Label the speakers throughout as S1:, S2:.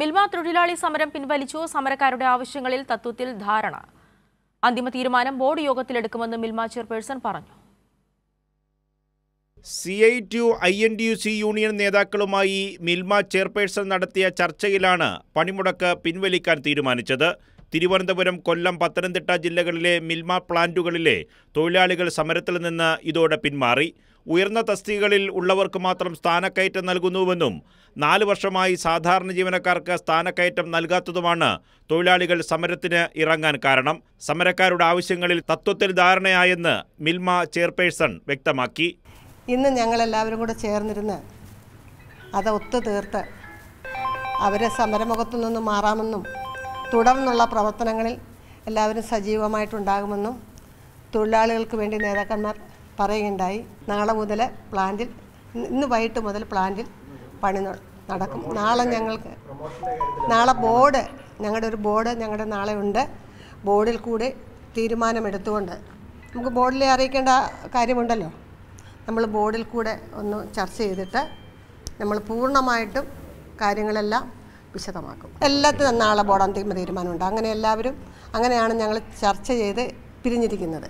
S1: മിൽമ തൊഴിലാളി സമരം പിൻവലിച്ചു സമരക്കാരുടെ ആവശ്യങ്ങളിൽ തത്വത്തിൽ ധാരണ അന്തിമ തീരുമാനം ബോർഡ് യോഗത്തിലെടുക്കുമെന്ന് മിൽമ ചെയർപേഴ്സൺ പറഞ്ഞു
S2: C I T U I N T U C union നേതാക്കളുമായി മിൽമ ചെയർപേഴ്സൺ നടത്തിയ ചർച്ചയിലാണ് പണിമുടക്ക് പിൻവലിക്കാൻ തീരുമാനിച്ചത് തിരുവനന്തപുരം കൊല്ലം പത്തനംതിട്ട ജില്ലകളിലെ മിൽമ പ്ലാന്റുകളിലെ തൊഴിലാളികൾ സമരത്തിൽ നിന്ന് ഇതോടെ പിന്മാറി ഉയർന്ന തസ്തികകളിൽ ഉള്ളവർക്ക് മാത്രം സ്ഥാനക്കയറ്റം നൽകുന്നുവെന്നും നാല് വർഷമായി സാധാരണ ജീവനക്കാർക്ക് സ്ഥാനക്കയറ്റം നൽകാത്തതുമാണ് തൊഴിലാളികൾ സമരത്തിന് ഇറങ്ങാൻ കാരണം സമരക്കാരുടെ ആവശ്യങ്ങളിൽ തത്വത്തിൽ ധാരണയായെന്ന് മിൽമ ചെയർപേഴ്സൺ വ്യക്തമാക്കി
S1: ഇന്ന് ഞങ്ങളെല്ലാവരും കൂടെ ചേർന്നിരുന്ന് അത് ഒത്തു തീർത്ത് അവരെ സമരമുഖത്തു നിന്ന് മാറാമെന്നും തുടർന്നുള്ള പ്രവർത്തനങ്ങളിൽ എല്ലാവരും സജീവമായിട്ടുണ്ടാകുമെന്നും തൊഴിലാളികൾക്ക് വേണ്ടി നേതാക്കന്മാർ പറയുകയുണ്ടായി നാളെ മുതൽ പ്ലാന്റിൽ ഇന്ന് വൈകിട്ട് മുതൽ പ്ലാന്റിൽ പണി നടക്കും നാളെ ഞങ്ങൾക്ക് നാളെ ബോർഡ് ഞങ്ങളുടെ ഒരു ബോർഡ് ഞങ്ങളുടെ നാളെ ഉണ്ട് ബോർഡിൽ കൂടി തീരുമാനമെടുത്തുകൊണ്ട് നമുക്ക് ബോർഡിലെ അറിയിക്കേണ്ട കാര്യമുണ്ടല്ലോ നമ്മൾ ബോർഡിൽ കൂടെ ഒന്ന് ചർച്ച ചെയ്തിട്ട് നമ്മൾ പൂർണ്ണമായിട്ടും കാര്യങ്ങളെല്ലാം വിശദമാക്കും എല്ലാത്തിനും നാളെ ബോർഡ് അന്തിമ തീരുമാനമുണ്ട് അങ്ങനെ എല്ലാവരും അങ്ങനെയാണ് ഞങ്ങൾ ചർച്ച ചെയ്ത് പിരിഞ്ഞിരിക്കുന്നത്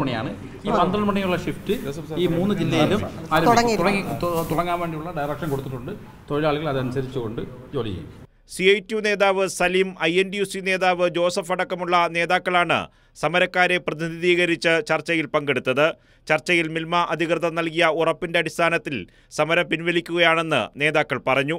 S2: മണിയാണ് ഈ മണിയുള്ള ഷിഫ്റ്റ് ഈ മൂന്ന് ജില്ലയിലും വേണ്ടിയുള്ള ഡയറക്ഷൻ കൊടുത്തിട്ടുണ്ട് തൊഴിലാളികൾ അതനുസരിച്ചുകൊണ്ട് ജോലി ചെയ്യും സി ഐ ടി നേതാവ് Salim I N T U C നേതാവ് ജോസഫ് അടക്കമുള്ള നേതാക്കളാണ് സമരക്കാരെ പ്രതിനിധീകരിച്ച് ചർച്ചയിൽ പങ്കെടുത്തത് ചർച്ചയിൽ മിൽമ അധികൃതർ നൽകിയ ഉറപ്പിന്റെ അടിസ്ഥാനത്തിൽ സമരം പിൻവലിക്കുകയാണെന്ന് നേതാക്കൾ പറഞ്ഞു